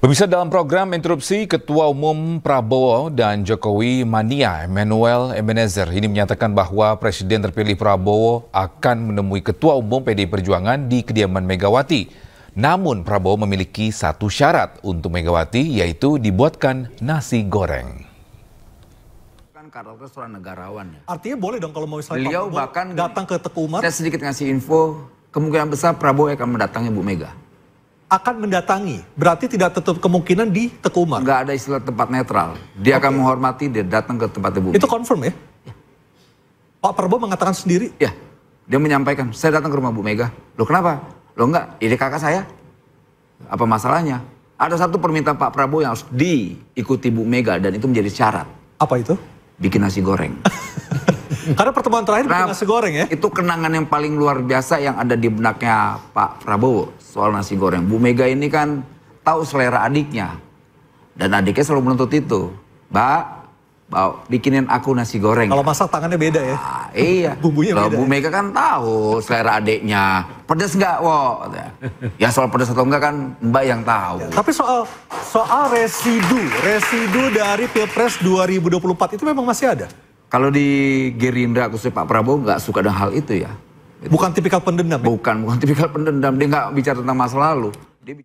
Pemirsa dalam program interupsi, Ketua Umum Prabowo dan Jokowi Mania Emmanuel Ebenezer ini menyatakan bahwa Presiden terpilih Prabowo akan menemui Ketua Umum PDI Perjuangan di kediaman Megawati. Namun Prabowo memiliki satu syarat untuk Megawati yaitu dibuatkan nasi goreng kan karakter seorang negarawan ya. Artinya boleh dong kalau mau misalnya Beliau bahkan datang ke Teku Umar. Saya sedikit ngasih info, kemungkinan besar Prabowo akan mendatangi Bu Mega akan mendatangi. Berarti tidak tetap kemungkinan di Teku Umar. Enggak ada istilah tempat netral. Dia okay. akan menghormati dia datang ke tempat Ibu. Itu confirm ya? ya? Pak Prabowo mengatakan sendiri? Ya. Dia menyampaikan, saya datang ke rumah Bu Mega. Loh kenapa? Loh enggak, ini kakak saya. Apa masalahnya? Ada satu permintaan Pak Prabowo yang harus diikuti Bu Mega dan itu menjadi syarat. Apa itu? Bikin nasi goreng. Karena pertemuan terakhir nah, nasi goreng ya. Itu kenangan yang paling luar biasa yang ada di benaknya Pak Prabowo soal nasi goreng. Bu Mega ini kan tahu selera adiknya. Dan adiknya selalu menuntut itu. Mbak, Bawa, bikinin aku nasi goreng. Kalau masak tangannya beda ya. Ah, iya. Bumbunya kalau beda. Bu ya. Mega kan tahu selera adiknya. Pedes nggak, wo? Ya soal pedes atau enggak kan Mbak yang tahu. tapi soal soal residu, residu dari Pilpres 2024 itu memang masih ada. Kalau di Gerindra khususnya Pak Prabowo nggak suka dengan hal itu ya. Bukan tipikal pendendam. Ya? Bukan, bukan tipikal pendendam. Dia nggak bicara tentang masa lalu.